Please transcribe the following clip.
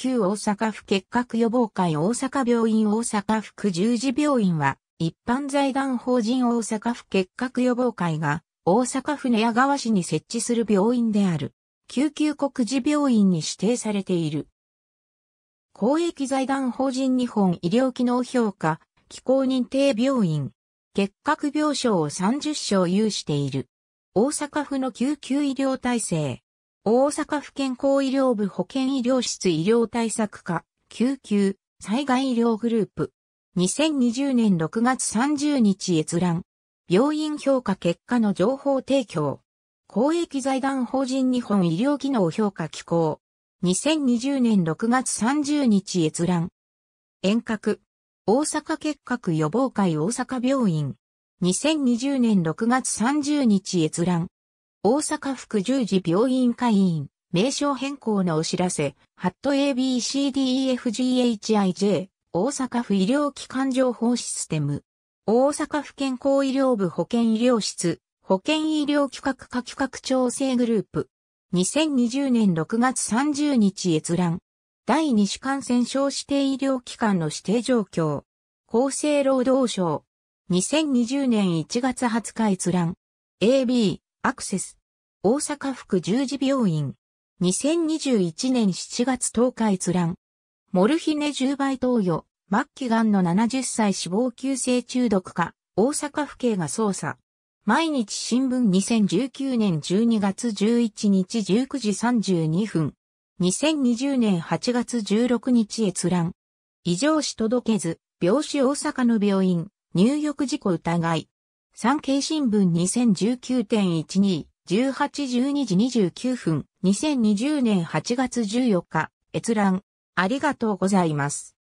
旧大阪府結核予防会大阪病院大阪府十字病院は、一般財団法人大阪府結核予防会が、大阪府寝屋川市に設置する病院である。救急国事病院に指定されている。公益財団法人日本医療機能評価、機構認定病院、結核病床を30床有している。大阪府の救急医療体制、大阪府健康医療部保健医療室医療対策課、救急、災害医療グループ。2020年6月30日閲覧。病院評価結果の情報提供。公益財団法人日本医療技能評価機構。2020年6月30日閲覧。遠隔。大阪結核予防会大阪病院。2020年6月30日閲覧。大阪府十字病院会員、名称変更のお知らせ、ハット ABCDEFGHIJ、大阪府医療機関情報システム、大阪府健康医療部保健医療室、保健医療企画化企画調整グループ、2020年6月30日閲覧、第2種感染症指定医療機関の指定状況、厚生労働省、2020年1月20日閲覧、AB、アクセス。大阪府十字病院。2021年7月10日閲覧。モルヒネ10倍投与。末期がんの70歳死亡急性中毒化。大阪府警が捜査。毎日新聞2019年12月11日19時32分。2020年8月16日閲覧。異常死届けず、病死大阪の病院、入浴事故疑い。産経新聞2019.12、1812時29分、2020年8月14日、閲覧、ありがとうございます。